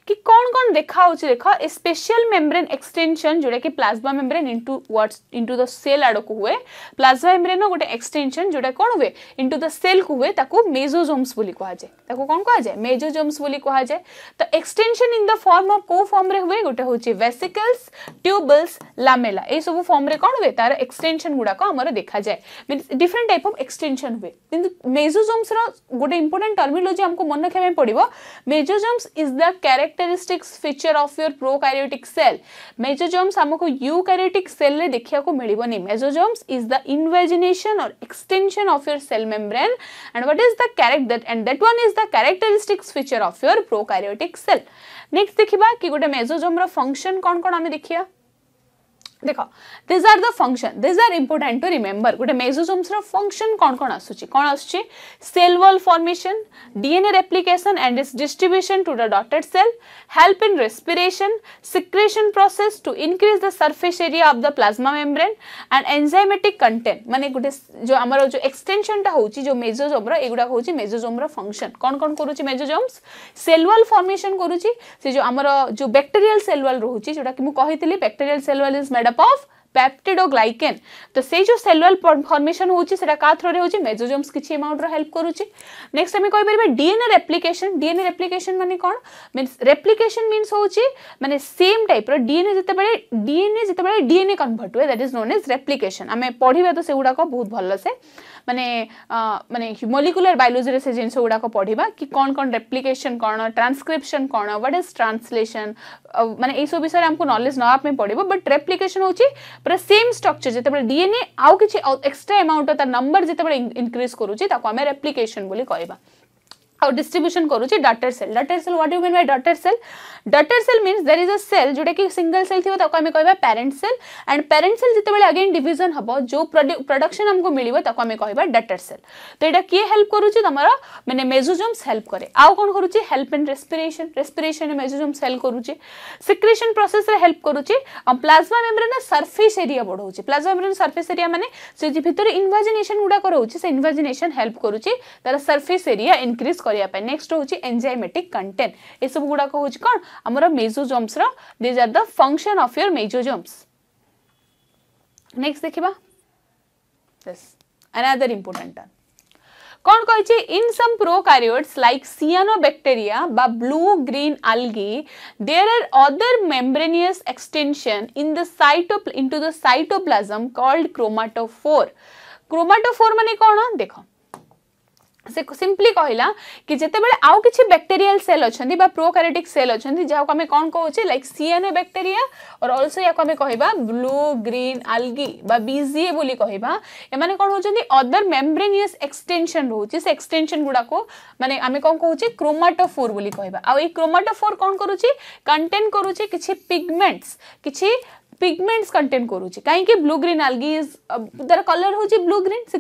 कि कौन कौन देखा देख स्पेशल मेम्ब्रेन एक्सटेनसन जोटा कि plasma membrane into what's into the cell आड़ को हुए प्लाज्मा मेम्ब्रेन गोटे एक्सटेनसन जोटा कौन हुए इंटू द सेल को हुए मेजोजोम्स कहुए कौन कहुए मेजोजोम्स कहुए तो extension in the form of कौ फर्म रे हुए गोटे हूँ वेसिकल्स ट्यूबल्स लामेला यह सब फर्म रे कौन हुए तार एक्सटेनसन गुड़ाक देखा जाए mean different type of extension हुए मेजोजोम्स रोटे इंपोर्टां टर्मिलोजी आमको मन रखा पड़ो mesosomes is the characteristics feature of your prokaryotic cell mesosomes आमको यू क्यारिटिक सेल देखा मिलनी मेजोजोम्स इज द इनवेजनेसन और extension of your cell membrane and what is the character that and that one is the characteristics feature of your prokaryotic cell next देखा कि गोटे मेजोजोम्र function कौन कौन आम देखिया देख these are the function these are important to remember गोटे mesosomes function कौन कौन आसूसी कौन आसल wall formation DNA replication and its distribution to the daughter cell help in respiration secretion process to increase the surface area of the plasma membrane and enzymatic content मैंने गोटे जो आम जो एक्सटेनसनटा हूँ जो मेजोजोम्र युवा हूँ मेजोजोम्र फंक्शन कौन कौन करुँच मेजोजोम्स सेलवल फर्मेसन करुँच जो आम जो बैक्टेरियल सेलवल रोचे जो कि मुझे कही bacterial cell wall is made up make up of peptidoglycan तो से जो सेलुआल फर्मेसन होटा क्या थ्रो हो मेजोजोम्स किसी एमाउंटर हेल्प करुचे नेक्स्ट आम कहीपर डीएनए रेप्लिकेसन डीएनए रेप्लिकेसन मानते कौन मीन रेप्लिकेसन मीनस हूँ मैंने सेम टाइप्र डीएनए जिते डीएनए जिते डीएनए कनभर्ट हुए that is known as replication आम पढ़ा तो से सेगुड़ाक बहुत भलसे ମାନେ ମାନେ ମୋଲିକୁଲାର ବାୟୋଲୋଜିରେ ସେ ଜିନିଷ ଗୁଡ଼ାକ ପଢ଼ିବା କି କ'ଣ କ'ଣ ରେପ୍ଲିକେସନ୍ କ'ଣ ଟ୍ରାନ୍ସକ୍ରିପ୍ସନ୍ କ'ଣ ହ୍ୱାଟ୍ ଇଜ୍ ଟ୍ରାନ୍ସଲେସନ୍ ମାନେ ଏଇସବୁ ବିଷୟରେ ଆମକୁ ନଲେଜ୍ ନେବା ପାଇଁ ପଡ଼ିବ ବଟ୍ ରେପ୍ଲିକେସନ୍ ହେଉଛି ପୁରା ସେମ୍ ଷ୍ଟ୍ରକ୍ଚର ଯେତେବେଳେ ଡିଏନ୍ଏ ଆଉ କିଛି ଏକ୍ସଟ୍ରା ଆମାଉଣ୍ଟର ତା ନମ୍ବର ଯେତେବେଳେ ଇନକ୍ରିଜ୍ କରୁଛି ତାକୁ ଆମେ ରେପ୍ଲିକେସନ୍ ବୋଲି କହିବା ଆଉ ଡିଷ୍ଟ୍ରିବ୍ୟୁସନ୍ କରୁଛି daughter cell daughter cell what you mean by daughter cell daughter cell means there is a cell ଯେଉଁଟାକି ସିଙ୍ଗଲ୍ ସେଲ୍ ଥିବ ତାକୁ ଆମେ କହିବା parent cell and parent cell ଯେତେବେଳେ ଆଗେନ୍ ଡିଭିଜନ୍ ହେବ ଯେଉଁ ପ୍ରଡକ୍ସନ୍ ଆମକୁ ମିଳିବ ତାକୁ ଆମେ କହିବା ଡଟର୍ ସେଲ୍ ତ ଏଇଟା କିଏ ହେଲ୍ପ କରୁଛି ତୁମର ମାନେ ମେଜୋଜୋମ୍ସ ହେଲ୍ପ କରେ ଆଉ କ'ଣ କରୁଛି help in respiration respiration mesosomes help କରୁଛି ସିକ୍ରେସନ୍ ପ୍ରୋସେସ୍ରେ ହେଲ୍ପ କରୁଛି ଆଉ ପ୍ଲାଜମା ମେମ୍ବ୍ରେନ୍ର ସର୍ଫେସ୍ ଏରିଆ ବଢ଼ଉଛି ପ୍ଲାଜମା ମେମ୍ବ୍ରେନ୍ ସର୍ଫେସ୍ ଏରିଆ ମାନେ ସେ ଭିତରେ ଇନଭାଜିନେସନ୍ ଗୁଡ଼ାକ ରହୁଛି ସେ ଇନଭାଜିନେସନ୍ ହେଲ୍ପ କରୁଛି ତାର ସର୍ଫେସ୍ ଏରିଆ ଇନକ୍ରିଜ୍ करने नेक्स्ट हूँ एंजाइमेटिक कंटेन्ट ये सब गुड़ाक हूँ कौन आम mesosomes these are the function of your mesosomes next देखा अनादर इम्पोर्टाट कौन कहे in some prokaryotes like cyanobacteria बा blue green algae there are other membranous extension in the cyto into the cytoplasm called chromatophore chromatophore माने कौन देख से simply कहला कि जितेबाला आउ कि bacterial cell prokaryotic cell अच्छा जहाँ को आम कौन कहे लाइक सीएनए बैक्टेरिया और अल्सो या कह ब्लू ग्रीन आलगी बीजीए बोली कह कौन होती अदर मेम्ब्रेनियस एक्सटेनशन रोज से एक्सटेनशन गुड़ाक मानने आम कौन कहे क्रोमाटोफोर बोली कह क्रोमाटोफोर कौन करुच्ची कंटेन करुच्चे पिगमेंट्स किसी पिगमेंट्स कंटेन्ट करुच्ची कहीं ब्लू ग्रीन आलगी इज तार कलर हूँ ब्लू ग्रीन से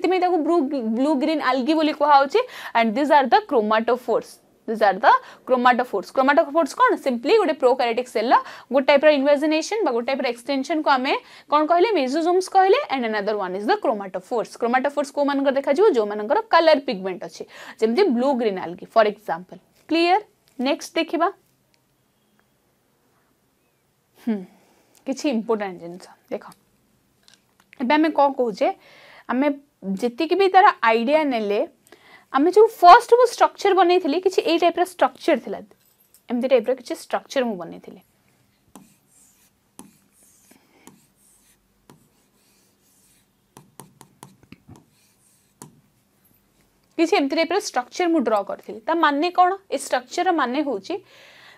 ब्लू ग्रीन आलगी बोली कहुचे and these are the chromatophores these are the chromatophores chromatophores कौन सिंपली गोटे प्रोकारेटिक सेल गोटे टाइप इनवेजनेसन गोटे टाइप एक्सटेनसन को आम कौन कहले मेजोजोम्स कहले and another one is the chromatophores chromatophores को मान देखा जो मान कलर पिगमेंट अच्छे जमी ब्लू ग्रीन आलगी फर एक्जाम्पल क्लीयर नेक्स्ट देखा हम्म किसी इम्पोर्टाट जिन देख एमें कौन कहे आम जी भी तरह आईडिया ने आम जो फर्स्ट मुझे स्ट्रक्चर बनई थी कि टाइप रक्चर थी एमती टाइप रही स्ट्रक्चर मुझे बनई किसी एमती टाइप रक्चर मुझे ड्र करी मान कौन ए स्ट्रक्चर मान हूँ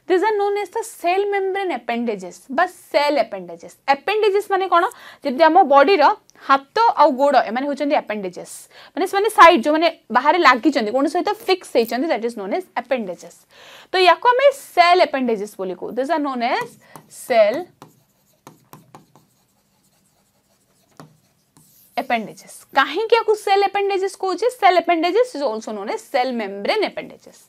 these are known as the cell membrane appendages cell appendages appendages मानते कौन जमी आम बडी हाथ आ गोड़ एम होपेडेजेस मैंने सैड जो मैंने बाहर लगे कौन सहित फिक्स होती that is known as appendages तो याल cell appendages these are known as cell appendages कहीं क्या कुछ सेल एपेंडेजेस को होचे cell appendages is also known as cell membrane appendages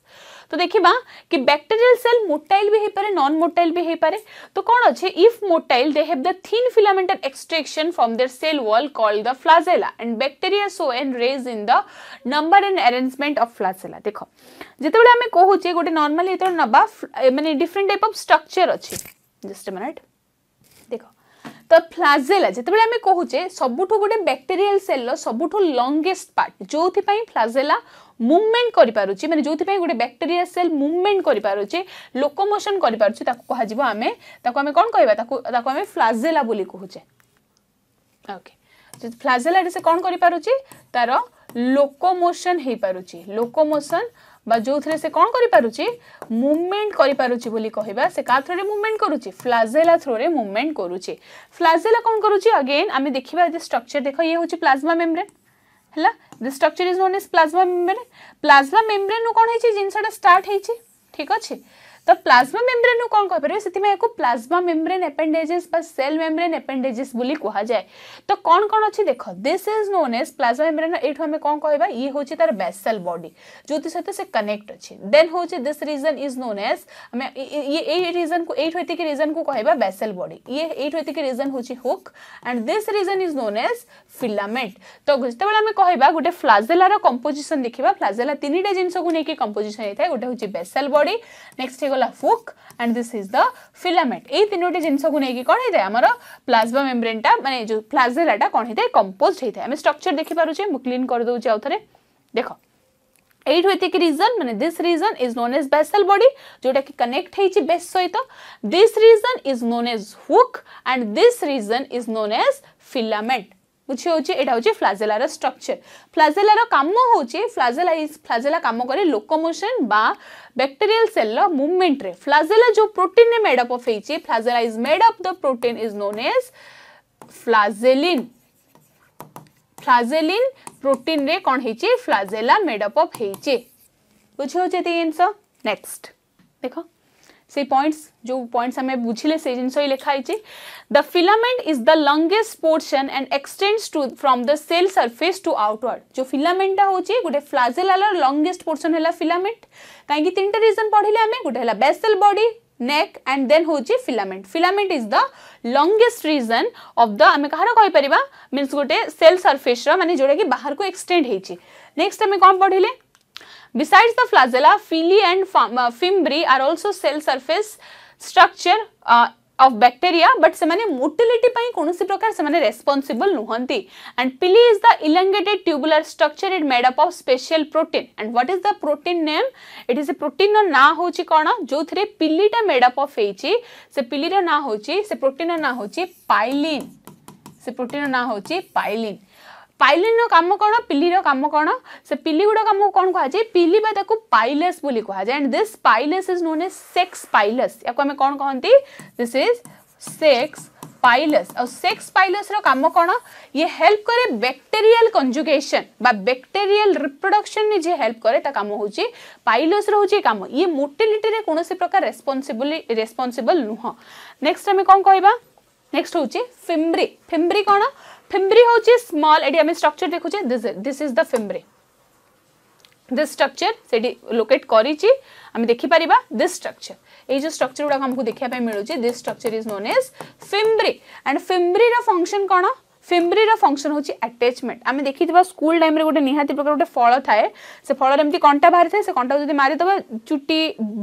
तो देखिबा कि बैक्टीरियल सेल मोटाइल भी हे होपे नॉन मोटाइल भी हे होपे तो कोन अच्छे if motile they have the thin filamental extraction from their cell wall called the flagella and bacteria so and rays in the number and arrangement of flagella देख हमें कहू कहचे गोटे नॉर्मली ये नबा माने डिफरेंट टाइप ऑफ स्ट्रक्चर अच्छे just a minute ତ ଫ୍ଲାଜେଲା ଯେତେବେଳେ ଆମେ କହୁଛେ ସବୁଠୁ ଗୋଟେ ବ୍ୟାକ୍ଟେରିଆଲ ସେଲ୍ର ସବୁଠୁ ଲଙ୍ଗେଷ୍ଟ ପାର୍ଟ ଯେଉଁଥିପାଇଁ ଫ୍ଲାଜେଲା ମୁଭମେଣ୍ଟ କରିପାରୁଛି ମାନେ ଯେଉଁଥିପାଇଁ ଗୋଟେ ବ୍ୟାକ୍ଟେରିଆ ସେଲ୍ ମୁଭମେଣ୍ଟ କରିପାରୁଛି ଲୋକମୋସନ୍ କରିପାରୁଛି ତାକୁ କୁହାଯିବ ଆମେ ତାକୁ ଆମେ କ'ଣ କହିବା ତାକୁ ତାକୁ ଆମେ ଫ୍ଲାଜେଲା ବୋଲି କହୁଛେ ଓକେ ଫ୍ଲାଜେଲାରେ ସେ କ'ଣ କରିପାରୁଛି ତାର ଲୋକମୋସନ୍ ହେଇପାରୁଛି ଲୋକମୋସନ୍ বা ଯେଉଁଥିରେ ସେ କ'ଣ କରିପାରୁଛି ମୁଭମେଣ୍ଟ କରିପାରୁଛି ବୋଲି କହିବା ସେ କାହା ଥ୍ରୋରେ ମୁଭମେଣ୍ଟ କରୁଛି ଫ୍ଲାଜେଲା ଥ୍ରୋରେ ମୁଭମେଣ୍ଟ କରୁଛି ଫ୍ଲାଜେଲା କ'ଣ କରୁଛି ଅଗେନ୍ ଆମେ ଦେଖିବା ଯେ ଷ୍ଟ୍ରକ୍ଚର ଦେଖ ଇଏ ହେଉଛି ପ୍ଲାଜମା ମେମ୍ବ୍ରେନ୍ ହେଲା the structure is known is plasma membrane plasma ମେମ୍ବ୍ରେନ୍ରୁ କ'ଣ ହେଇଛି ଜିନିଷଟା ଷ୍ଟାର୍ଟ ହେଇଛି ଠିକ୍ ଅଛି ତ ପ୍ଲାଜମା ମେମ୍ବ୍ରେନ୍କୁ କ'ଣ କହିପାରିବେ ସେଥିପାଇଁ ଏହାକୁ ପ୍ଲାଜମା ମେମ୍ବ୍ରେନ୍ ଏପେଣ୍ଡେଜେସ୍ ବା ସେଲ୍ ମେମ୍ବ୍ରେନ୍ ଏପେଣ୍ଡେଜେସ୍ ବୋଲି କୁହାଯାଏ ତ କ'ଣ କ'ଣ ଅଛି ଦେଖ this is known as plasma membrane ଏଇଠୁ ଆମେ କ'ଣ କହିବା ଇଏ ହେଉଛି ତାର ବେସେଲ୍ ବଡି ଯେଉଁଥି ସହିତ ସେ କନେକ୍ଟ ଅଛି ଦେନ୍ ହେଉଛି this region is known as ଆମେ ଇଏ ଏଇ ରିଜନ୍କୁ ଏଇଠୁ ଏତିକି ରିଜନ୍କୁ କହିବା ବେସେଲ୍ ବଡି ଇଏ ଏଇଠୁ ଏତିକି ରିଜନ୍ ହେଉଛି hook and this region is known as filament ତ ଯେତେବେଳେ ଆମେ କହିବା ଗୋଟେ ଫ୍ଲାଜେଲାର କମ୍ପୋଜିସନ୍ ଦେଖିବା ଫ୍ଲାଜେଲା ତିନିଟା ଜିନିଷକୁ ନେଇକି କମ୍ପୋଜିସନ୍ ହେଇଥାଏ ଗୋଟେ ହେଉଛି ବେସେଲ୍ ବଡି ନେକ୍ସଟ ହେଇଗଲା ଗଲା hook and this is the filament ଏଇ ତିନୋଟି ଜିନିଷକୁ ନେଇକି କ'ଣ ହେଇଥାଏ ଆମର ପ୍ଲାଜମା ମେମ୍ବ୍ରେନ୍ଟା ମାନେ ଯେଉଁ ପ୍ଲାଜେଲାଟା କ'ଣ ହେଇଥାଏ କମ୍ପୋଜ ହେଇଥାଏ ଆମେ ଷ୍ଟ୍ରକ୍ଚର ଦେଖିପାରୁଛେ ମୁଁ କ୍ଲିନ୍ କରିଦେଉଛି ଆଉ ଥରେ ଦେଖ এইটু এতিক রিজন মানে this region is known as basal body যেটা কি কনেক্ট হয়েছে বেস সহিত this region is known as hook and this region is known as filament বুঝি হচ্ছে এটা হচ্ছে ফ্লাজেলার স্ট্রকচর ফ্লাজেলার কাম হচ্ছে ফ্লাজেলা ইজ ফ্লাজেলা কাম করে লোকোমোশন বা ব্যাকটেরিয়াল সেলর মুভমেন্টরে ফ্লাজেলা যে প্রোটিনে মেড অপ অফ হয়েছে flagella is made up the protein is known as flagellin flagellin প্রোটিনে কণ হয়েছে ফ্লাজেলা মেড অপ অফ হয়েছে বুঝি হচ্ছে এত জিনিস নেক্সট দেখ से पॉइंट्स जो पॉइंट्स हमें बुझे से जिन लिखाई the filament is the longest portion and extend to from the cell surface to outward जो फिलामेंटा हूँ गोटे फ्लाजेल आलर लंगेस्ट पोर्सन है फिलामेंट कहीं तीन टाइम रिजन पढ़ले आम गोटे basal body neck and then हूँ filament filament is the longest region of the आम कहपर मीनस गोटे सेल सरफेस रहा जोटा कि बाहर को एक्सटेड होती नेक्स्ट आम कौन पढ़िले Besides the flagella, phylae and fimbri are also cell surface structure uh, of bacteria but ସେମାନେ ମୋଟିଲିଟି ପାଇଁ କୌଣସି ପ୍ରକାର ସେମାନେ ରେସ୍ପନ୍ସିବଲ୍ ନୁହନ୍ତି and pili is the elongated tubular structure it made up of special protein and what is the protein name ଏଠି ସେ ପ୍ରୋଟିନ୍ର ନାଁ ହେଉଛି କ'ଣ ଯେଉଁଥିରେ ପିଲିଟା ମେଡ୍ ଅପ୍ ଅଫ୍ ହେଇଛି ସେ ପିଲିର ନାଁ ହେଉଛି ସେ ପ୍ରୋଟିନ୍ର ନାଁ ହେଉଛି ପାଇଲିନ୍ ସେ ପ୍ରୋଟିନ୍ର ନାଁ ହେଉଛି ପାଇଲିନ୍ ପାଇଲିନ୍ର କାମ କ'ଣ ପିଲିର କାମ କ'ଣ ସେ ପିଲି ଗୁଡ଼ାକ ଆମକୁ କ'ଣ କୁହାଯାଏ ପିଲି ବା ତାକୁ ପାଇଲେସ୍ ବୋଲି କୁହାଯାଏ and this pilus is known a sex pilus ୟାକୁ ଆମେ କ'ଣ पाइलस और सेक्स पाइलस कम कौन ये हेल्प करे बैक्टेरियल कंजुगेशन बा बैक्टेरियल रिप्रोडक्शन जे हेल्प करे ता काम हूँ पाइलस हूँ कम ये मोटिलिटी रे कौन प्रकार रेस्पनसिबल रेस्पनसिबल नुह नेक्स्ट आम कौन कह नेक्स्ट हूँ फिम्ब्री फिम्ब्री कौन फिम्ब्री हूँ स्मल ଏଠି ଆମେ ଷ୍ଟ୍ରକ୍ଚର ଦେଖୁଛେ this is the this structure से लोकेट करी देखिपर दिस स्ट्रक्चर ये जो स्ट्रक्चर गुड़ाक आमको देखापी मिलूँ this structure is known as fimbriae and fimbriae function कौन फिम्ब्रीर फंक्शन हूँ आटाचमेंट आम देखी स्कूल टाइम गोटे निहाती प्रकार गोटे फल थाए से फल कंटा बाहरी था कंटा जब मारिद चुट्टी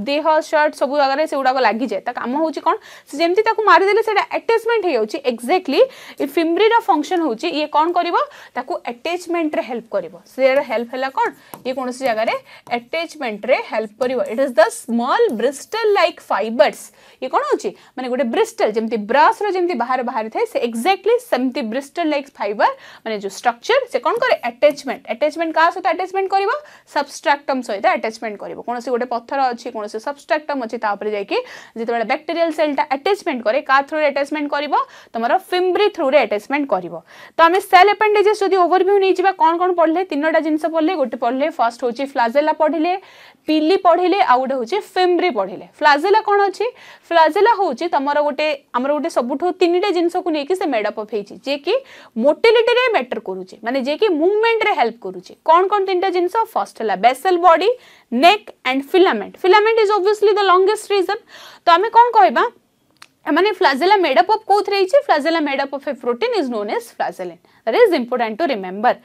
देह सर्ट सब जगह से गुड़ाक लग जाए कम हो कौन से जमी मारिदेले आटाचमेंट हो एक्जाक्टली फिम्ब्रीर फंक्शन हूँ ये कौन करटाचमेंट हेल्प कर हेल्प है कौन ये कौन सी जगह आटाचमेंट हेल्प कर it is the small bristle like fibres ये कौन हो मैंने गोटे ब्रिस्टल जमी ब्रश्र जमी बाहर बाहरी exactly bristle like fibre মানে যে স্ট্রকচার সে কোন করে আটাচমেন্ট আটাচমেন্ট কার সহ আটাচমেন্ট করিব সাবস্ট্রাক্টম সহ আটাচমেন্ট করিব কোনসি গোটে পথর আছে কোনসি সাবস্ট্রাক্টম আছে তা উপরে যাইকি যেতবেলে ব্যাকটেরিয়াল সেলটা আটাচমেন্ট করে কার থ্রু আটাচমেন্ট করিব তোমার ফিমব্রি থ্রু আটাচমেন্ট করিব তো আমি সেল অ্যাপেন্ডেজেস যদি ওভরভিউ নিয়ে যা কোন কোন পড়লে তিনটা জিনিস পড়লে গোটে পড়লে ফার্স্ট হচ্ছে ফ্লাজেলা পড়লে পিলি পড়লে আউ গোটে হচ্ছে ফিম্রি পড়লে ফ্লাজেলা কোণ অছি ফ্লাজেলা হচ্ছে তোমার গোটে আমার গোটে সবুঠু তিনটা জিনিসকে নিয়ে সে মেড অপ হয়েছে যে কি মোটিলিটি ম্যাটর করুছে মানে যে কি মুভমেন্টরে হেল্প করুছে কোণ কোণ তিনটা জিনিস ফার্স্ট হল basal body neck and filament filament is obviously the longest region তো আমি কোণ কহবা মানে ফ্লাজেলা মেড অপ অফ কোথায় flagella made up of a protein is known as flagellin that is important to remember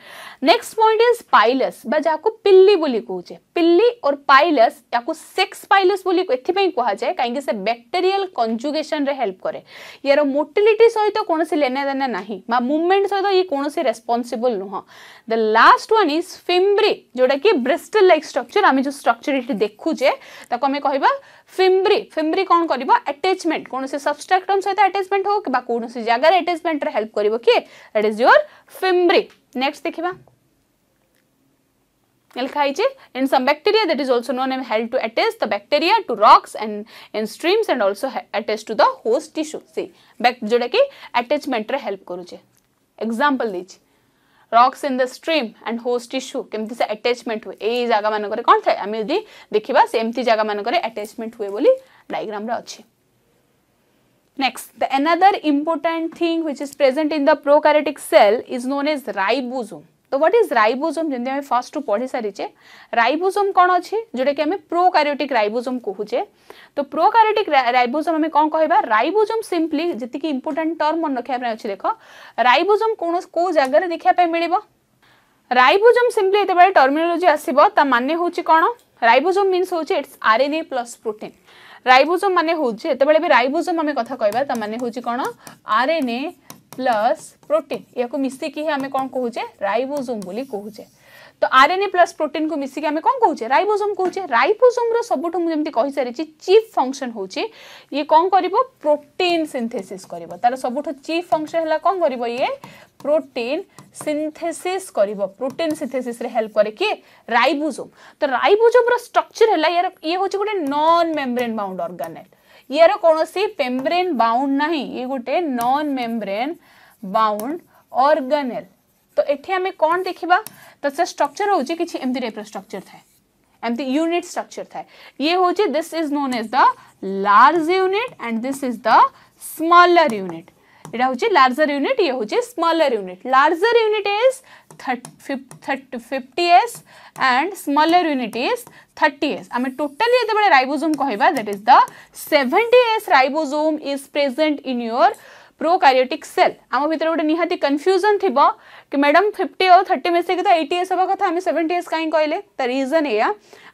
next point is pilus बस आपको पिल्ली बोली कहे पिल्ली और पाइलस या सेक्स पाइलस बोली ए कहुए से बैक्टेरियल कंजुगेशन रे हेल्प करे यार मोटिलिटी सहित तो कौन लेने देने ना मुमेंट सहित तो ये कौन से रेस्पनसबल नुह the last one is fimbriae जोटा कि ब्रिस्टल लाइक स्ट्रक्चर आम जो स्ट्रक्चर ये देखुचे आम कह फिम्ब्री फिम्ब्री कौन कर अटैचमेंट कौन से सबस्ट्राक्टम सहित अटैचमेंट हो कि कौन से जगह अटैचमेंट हेल्प कर किए that is your fimbriae next देखा लिखाई in some bacteria that is also known am help to attach the bacteria to rocks and in streams and also attach to the host tissue सी जोड़ा कि attachment help करुचे example देती rocks in the stream and host tissue केमती से attachment हुए यही जगह मानक कौन थाए आम जब देखा सेमती जगह मानक अटैचमेंट हुए बोली डायग्राम अच्छी Next, the another important thing which is present in the prokaryotic cell is known as ribosome. तो व्हाट इज राइबोसोम जमी आम फास्ट टू पढ़ी सारीचे राइबोसोम कौन अच्छे जोटा कि आम प्रोकारियोटिक राइबोसोम कहे तो प्रोकारियोटिक राइबोसोम आम कौन कह राइबोसोम सिंपली जीक इंपोर्टां टर्म मन रखापी अच्छे देख राइबोसोम कौन कौ जगार देखापी मिल राइबोसोम सिंपली ये टर्मिनोलोजी आसो ता मान हूँ कौन राइबोसोम मीन्स हूँ it's R N A plus protein ribosome মানে হচ্ছে যেতবে রাইবোজোম আমি কথা কহবা তা মানে হচ্ছে কোণ আরএনএ প্লস প্রোটিন ইয়াকু মিশিকি আমি কোণ কুচে রাইবোজোম বলে কুচে তো আরএনএ প্লস প্রোটিন কু মিশিকি আমি কোণ কুচে রাইবোজোম কুচে রাইবোজোম র সবুঠু মু যেমতি কহি সারিছি চিফ ফাংশন হচ্ছে ইয়ে কোণ করিব প্রোটিন সিনথেসিস করিব তার সবুঠু চিফ ফাংশন হলা কোণ করিব ইয়ে प्रोटीन सिंथेसिस कर प्रोटीन सिंथेसिस रे हेल्प करे किए राइबोसोम तो राइबोसोम रो स्ट्रक्चर हला यार ये हूँ गोटे नॉन मेम्ब्रेन बाउंड ऑर्गेनेल यार कोनोसी मेम्ब्रेन बाउंड नाही ये गोटे नॉन मेम्ब्रेन बाउंड ऑर्गेनेल तो ये हमें कोन देखिबा तो से स्ट्रक्चर हूँ किछि एमती टाइप रो स्ट्रक्चर थाए एमती यूनिट स्ट्रक्चर थाए ये हूँ this is known as the large unit and this is the smaller unit एटा होची लार्जर यूनिट ये होची smaller unit larger unit is 50s and smaller unit is 30s आमे टोटली एते बडे राइबोसोम कहबा that is the 70s ribosome is present in your prokaryotic cell आम भितर गोटे निहाती कन्फ्यूजन थी कि मैडम फिफ्टी और थर्टी मिसेक तो एटी एस हम कथ आम सेवेन्टी एस कहीं कहले तो रिजन या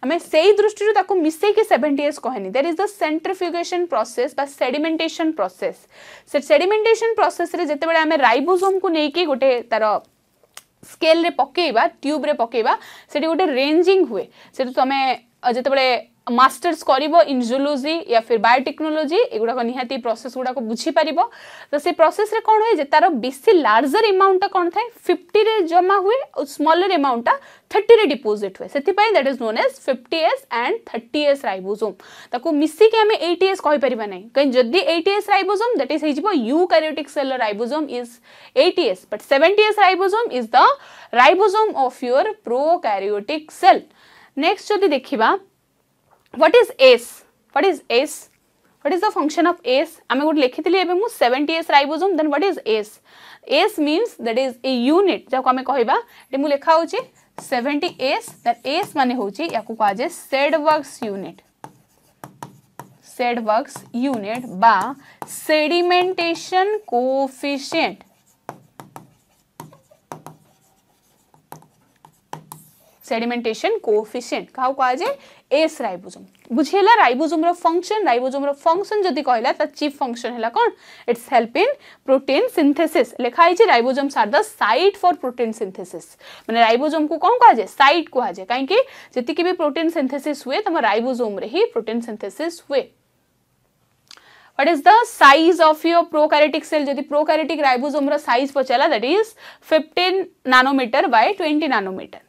आम से दृष्टि मिसेक सेवेन्टी एस कहनी that is the centrifugation process sedimentation process से सेडिमेंटेसन प्रोसेस जिते आम को लेकिन गोटे तार स्केल पकेबा ट्यूब्रे पकेबा गोटे रेजिंग हुए से तुम जिते মাস্টার্স করব ইনজোলোজি ইয়া ফির বায়োটেকনোলোজি এগুড়াক নিহতি প্রসেস গুড়াক বুঝিপারিব তো সেই প্রসেসরে কোণ হয়ে যে তার বেশি লার্জর এমাউন্টটা কোণ থাকে ফিফটিরে জমা হুয়ে স্মলর এমাউন্টটা থার্টিরে ডিপোজিট হুয়ে সেপাই that is known as fifty S and thirty S ribosome তাকে মিশিকি আমি এইটি এস কহিপারিবা না কিন্তু যদি eighty S ribosome that is হয়ে ইউক্যারিওটিক সেলর ribosome is eighty S but seventy S ribosome is the ribosome of your prokaryotic cell next যদি দেখিবা what is ACE? What is ACE? What is the function of ACE? I am going to लिखी थी एवं मु 70S ribosome then what is ACE? ACE means that is a unit जहाँ को हमें कहिबा ये मु लिखा होची 70S then ACE माने होची या को कहा जाए said works unit. Said works unit बा sedimentation coefficient सेडिमेंटेशन कोफिशिएंट क्या कहुए एस राइबोसोम बुझे राइबोसोम रो फंक्शन राइबोसोम फंक्शन जदि कहला त चीफ फंक्शन है कौन it's help in protein synthesis लिखाई हिचे सार are the site for protein synthesis माने राइबोसोम को कौन कहुए सैट साइट कहा जे काहे भी प्रोटीन सिंथेसिस हुए तुम तो राइबोसोम ही प्रोटीन सिंथेसिस हुए what is the size of your prokaryotic cell jodi prokaryotic ribosome ra size पचला that is 15 nanometre by 20 nanometre